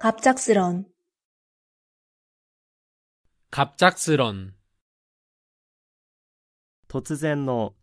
갑작스런 갑작스런 突然の